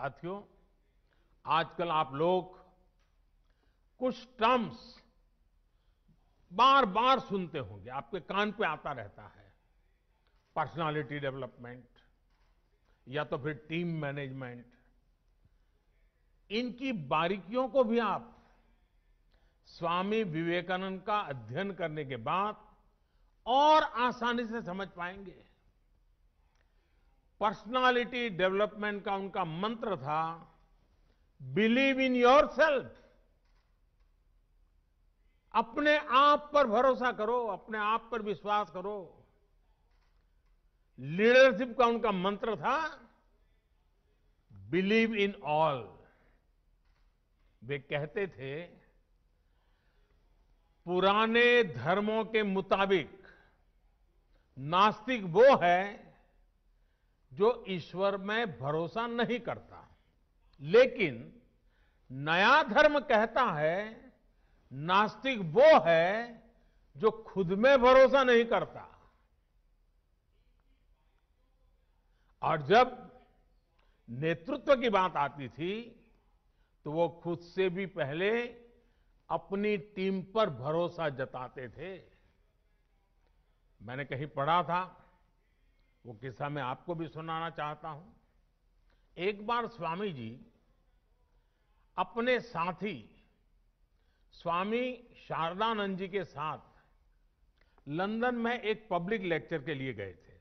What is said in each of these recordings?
साथियों आजकल आप लोग कुछ टर्म्स बार बार सुनते होंगे आपके कान पे आता रहता है पर्सनालिटी डेवलपमेंट या तो फिर टीम मैनेजमेंट इनकी बारीकियों को भी आप स्वामी विवेकानंद का अध्ययन करने के बाद और आसानी से समझ पाएंगे पर्सनालिटी डेवलपमेंट का उनका मंत्र था बिलीव इन योर सेल्फ अपने आप पर भरोसा करो अपने आप पर विश्वास करो लीडरशिप का उनका मंत्र था बिलीव इन ऑल वे कहते थे पुराने धर्मों के मुताबिक नास्तिक वो है जो ईश्वर में भरोसा नहीं करता लेकिन नया धर्म कहता है नास्तिक वो है जो खुद में भरोसा नहीं करता और जब नेतृत्व की बात आती थी तो वो खुद से भी पहले अपनी टीम पर भरोसा जताते थे मैंने कहीं पढ़ा था वो किस्सा मैं आपको भी सुनाना चाहता हूं एक बार स्वामी जी अपने साथी स्वामी शारदानंद जी के साथ लंदन में एक पब्लिक लेक्चर के लिए गए थे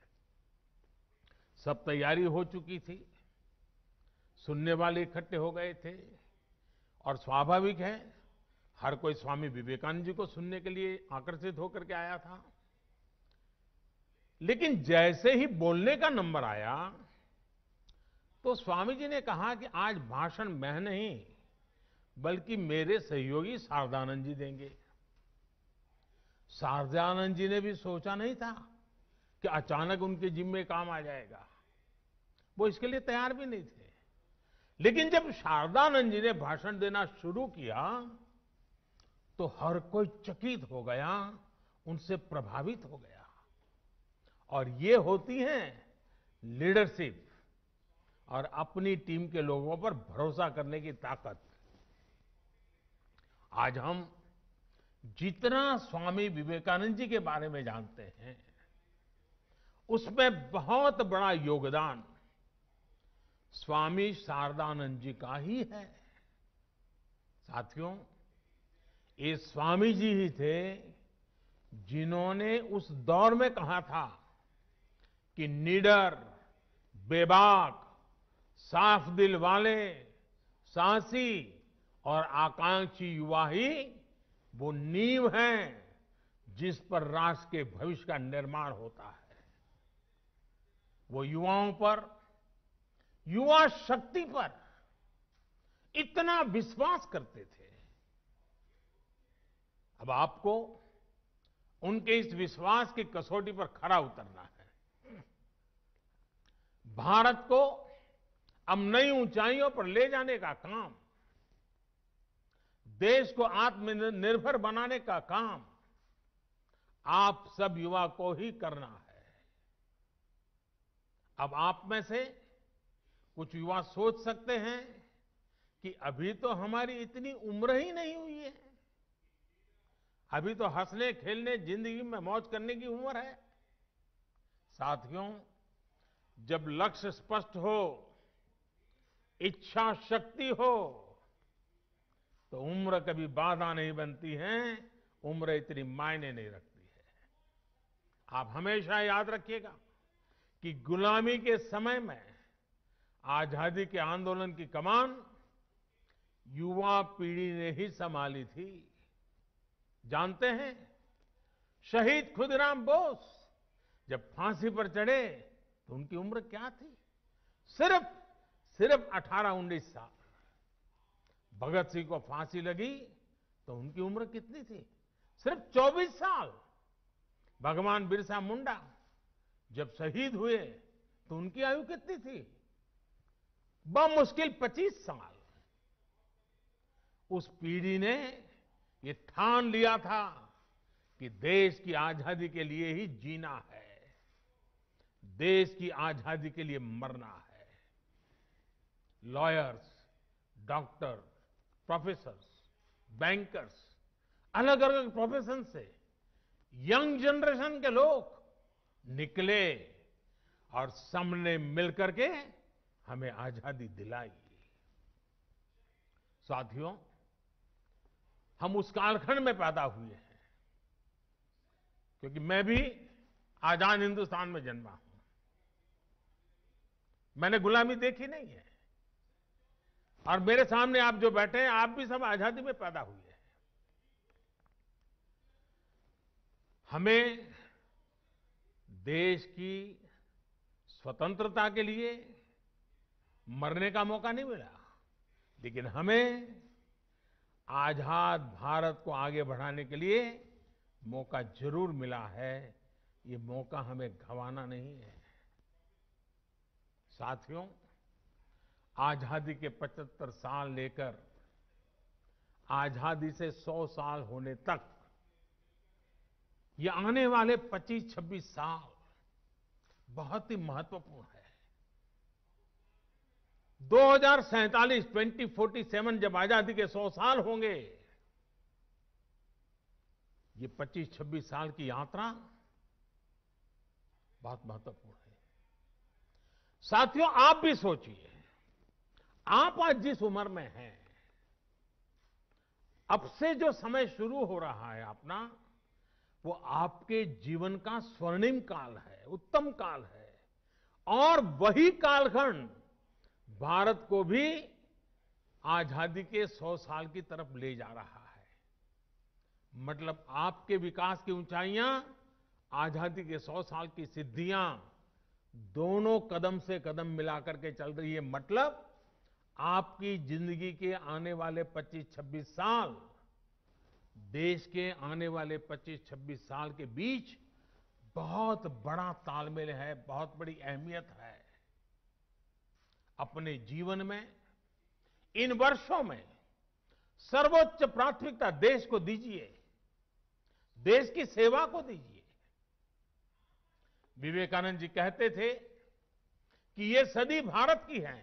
सब तैयारी हो चुकी थी सुनने वाले इकट्ठे हो गए थे और स्वाभाविक है हर कोई स्वामी विवेकानंद जी को सुनने के लिए आकर्षित होकर के आया था लेकिन जैसे ही बोलने का नंबर आया तो स्वामी जी ने कहा कि आज भाषण मैं नहीं बल्कि मेरे सहयोगी शारदानंद जी देंगे शारदानंद जी ने भी सोचा नहीं था कि अचानक उनके जिम्मे काम आ जाएगा वो इसके लिए तैयार भी नहीं थे लेकिन जब शारदानंद जी ने भाषण देना शुरू किया तो हर कोई चकित हो गया उनसे प्रभावित हो गया और ये होती हैं लीडरशिप और अपनी टीम के लोगों पर भरोसा करने की ताकत आज हम जितना स्वामी विवेकानंद जी के बारे में जानते हैं उसमें बहुत बड़ा योगदान स्वामी शारदानंद जी का ही है साथियों ये स्वामी जी ही थे जिन्होंने उस दौर में कहा था कि निडर बेबाक साफ दिल वाले साहसी और आकांक्षी युवा ही वो नींव है जिस पर राष्ट्र के भविष्य का निर्माण होता है वो युवाओं पर युवा शक्ति पर इतना विश्वास करते थे अब आपको उनके इस विश्वास की कसौटी पर खरा उतरना है भारत को अब नई ऊंचाइयों पर ले जाने का काम देश को आत्मनिर्भर बनाने का काम आप सब युवा को ही करना है अब आप में से कुछ युवा सोच सकते हैं कि अभी तो हमारी इतनी उम्र ही नहीं हुई है अभी तो हंसने खेलने जिंदगी में मौज करने की उम्र है साथियों जब लक्ष्य स्पष्ट हो इच्छा शक्ति हो तो उम्र कभी बाधा नहीं बनती है उम्र इतनी मायने नहीं रखती है आप हमेशा याद रखिएगा कि गुलामी के समय में आजादी के आंदोलन की कमान युवा पीढ़ी ने ही संभाली थी जानते हैं शहीद खुदराम बोस जब फांसी पर चढ़े तो उनकी उम्र क्या थी सिर्फ सिर्फ 18-19 साल भगत सिंह को फांसी लगी तो उनकी उम्र कितनी थी सिर्फ 24 साल भगवान बिरसा मुंडा जब शहीद हुए तो उनकी आयु कितनी थी बमुश्किल 25 साल उस पीढ़ी ने ये ठान लिया था कि देश की आजादी के लिए ही जीना है देश की आजादी के लिए मरना है लॉयर्स डॉक्टर प्रोफेसर्स बैंकर्स अलग अलग प्रोफेशन से यंग जनरेशन के लोग निकले और सबने मिलकर के हमें आजादी दिलाई साथियों हम उस कालखंड में पैदा हुए हैं क्योंकि मैं भी आजाद हिंदुस्तान में जन्मा हूं मैंने गुलामी देखी नहीं है और मेरे सामने आप जो बैठे हैं आप भी सब आजादी में पैदा हुए हैं हमें देश की स्वतंत्रता के लिए मरने का मौका नहीं मिला लेकिन हमें आजाद भारत को आगे बढ़ाने के लिए मौका जरूर मिला है ये मौका हमें गंवाना नहीं है साथियों आज़ादी के 75 साल लेकर आज़ादी से 100 साल होने तक ये आने वाले 25-26 साल बहुत ही महत्वपूर्ण है 2047 हजार जब आज़ादी के 100 साल होंगे ये 25-26 साल की यात्रा बहुत महत्वपूर्ण है साथियों आप भी सोचिए आप आज जिस उम्र में हैं अब से जो समय शुरू हो रहा है अपना वो आपके जीवन का स्वर्णिम काल है उत्तम काल है और वही कालखंड भारत को भी आजादी के सौ साल की तरफ ले जा रहा है मतलब आपके विकास की ऊंचाइयां आजादी के सौ साल की सिद्धियां दोनों कदम से कदम मिलाकर के चल रही है मतलब आपकी जिंदगी के आने वाले 25-26 साल देश के आने वाले 25-26 साल के बीच बहुत बड़ा तालमेल है बहुत बड़ी अहमियत है अपने जीवन में इन वर्षों में सर्वोच्च प्राथमिकता देश को दीजिए देश की सेवा को दीजिए विवेकानंद जी कहते थे कि ये सदी भारत की है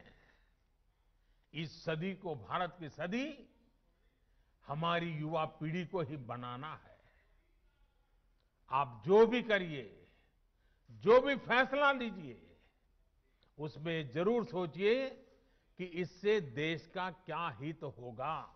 इस सदी को भारत की सदी हमारी युवा पीढ़ी को ही बनाना है आप जो भी करिए जो भी फैसला लीजिए उसमें जरूर सोचिए कि इससे देश का क्या हित होगा